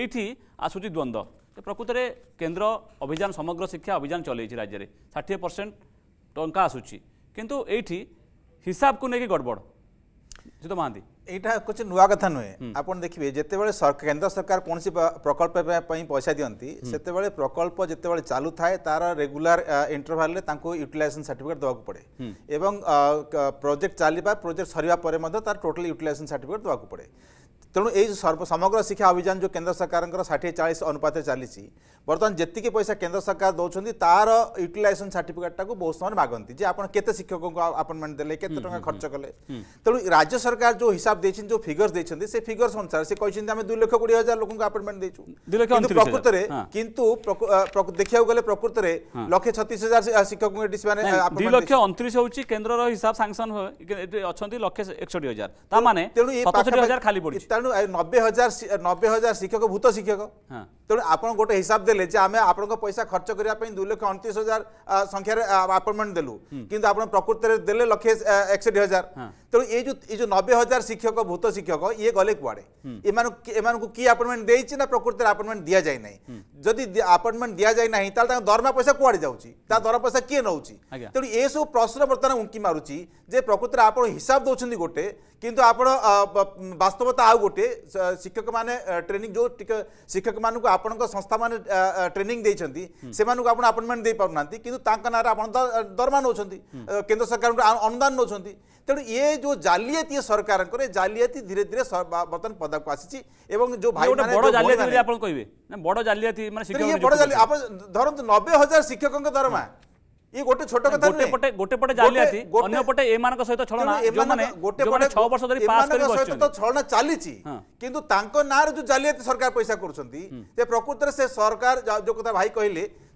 এইটি ଆସୁଛି ଦ୍ୱନ୍ଦ୍ୱ ପ୍ରକୃତରେ କେନ୍ଦ୍ର ଅଭିଯାନ ସମଗ୍ର ଶିକ୍ଷା ଅଭିଯାନ ଚଲେଇଛି ରାଜ୍ୟରେ ଷାଠିଏ ପରସେଣ୍ଟ ଟଙ୍କା ଆସୁଛି କିନ୍ତୁ ଏଇଠି ହିସାବକୁ ନେଇକି ଗଡ଼ବଡ଼ ଜିତ ମହାନ୍ତି ଏଇଟା କିଛି ନୂଆ କଥା ନୁହେଁ ଆପଣ ଦେଖିବେ ଯେତେବେଳେ କେନ୍ଦ୍ର ସରକାର କୌଣସି ପ୍ରକଳ୍ପ ପାଇଁ ପଇସା ଦିଅନ୍ତି ସେତେବେଳେ ପ୍ରକଳ୍ପ ଯେତେବେଳେ ଚାଲୁଥାଏ ତାର ରେଗୁଲାର ଇଣ୍ଟରଭାଲରେ ତାଙ୍କୁ ୟୁଟିଲାଇଜେସନ୍ ସାର୍ଟିଫିକେଟ୍ ଦେବାକୁ ପଡ଼େ ଏବଂ ପ୍ରୋଜେକ୍ଟ ଚାଲିବା ପ୍ରୋଜେକ୍ଟ ସରିବା ପରେ ମଧ୍ୟ ତାର ଟୋଟାଲ ୟୁଟିଲାଇଜେସନ୍ ସାର୍ଟିଫିକେଟ୍ ଦେବାକୁ ପଡ଼େ तेणु ये समग्र शिक्षा अभियान जो केन्द्र सरकार षाठी चालीस अनुपात चली बर्तमान जी पैसा केन्द्र सरकार दौरान तार यूटिलइेसन सार्टिफिकेटा को बहुत समय मागंती के शिक्षक को आपल के खर्च कले तेणु राज्य सरकार जो हिसाब दे फिगर्स देखते से फिगर्स अनुसार से कहते आम दुई लक्ष कोड़े हजार लोक आपइंटमेंट देचु प्रकृत में कि देखा गले प्रकृत में लक्ष छत्तीस हजार शिक्षक लक्ष अंतरी हजार खाली पड़े জানু নবে হাজার নবে হাজার শিক্ষক ভূত শিক্ষক তেমন আপনার গোটে হিসাব দেলে যে আমি আপনার পয়সা খরচ করা দুই লক্ষ অনতিশ হাজার সংখ্যার আপয়েন্টমেন্ট দেলু কিন্তু আপনার প্রকৃতরে দেলে লক্ষে একষট্টি হাজার তেমন এই যে এই যে নবে হাজার শিক্ষক ভূত শিক্ষক ইয়ে গলে কুয়াড়ে এমান কি আপয়েন্টমেন্ট দিয়েছি না প্রকৃতরে আপয়েন্টমেন্ট দিয়া যায় না যদি আপয়েন্টমেন্ট দিয়া যায় না তাহলে তাঁর দরমা পয়সা কুয়াড়ে যাচ্ছি তা দরমা পয়সা কিয়ে নেଉଛି তেমন এসব প্রশ্ন বর্তমানে উঙ্কি মারুছি যে প্রকৃতরে আপনার হিসাব দৌঁচ গোটে কিন্তু আপনার বাস্তবতা আউ গোটে শিক্ষক মানে ট্রেনিং যে শিক্ষক মানুষ আপনার সংস্থা মানে ট্রেনিং দিয়েছেন সে আপনার আপয়েন্টমেন্ট দিয়ে পু না কিন্তু তাঁর নাঁরে আপনার দরমা নৌ কেন্দ্র সরকার অনুদান নৌ তেমন ইয়ে যে জালিয়াতি ইয়ে সরকার জালিয়াতি ধীরে ধীরে বর্তমান পদাকু আসিছি এবং যে ভাই বড় জালিয়াতি আপনার কহবে বড় জালিয়াতি মানে বড় জালি আপনার ধরুন নবে হাজার শিক্ষক দরমা ଇଏ ଗୋଟେ ଛୋଟ କଥା ଗୋଟେ ପଟେ ଗୋଟେ ପଟେ ଜାଲିଆତି ଅନ୍ୟ ପଟେ ଏମାନଙ୍କ ସହିତ ଛଳନା ଯୋଉମାନେ ଗୋଟେ ପଟେ 6 ବର୍ଷ ଧରି ପାସ୍ କରି ବସିଛନ୍ତି ସହିତ ଛଳନା ଚାଲିଛି କିନ୍ତୁ ତାଙ୍କ ନାଁରେ ଯୋଉ ଜାଲିଆତି ସରକାର ପଇସା କରୁଛନ୍ତି ସେ ପ୍ରକୃତରେ ସେ ସରକାର ଯୋଉ କଥା ଭାଇ କହିଲେ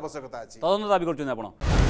ଆବଶ୍ୟକତା ଅଛି ତଦନ୍ତ ଦାବି କରୁଛନ୍ତି ଆପଣ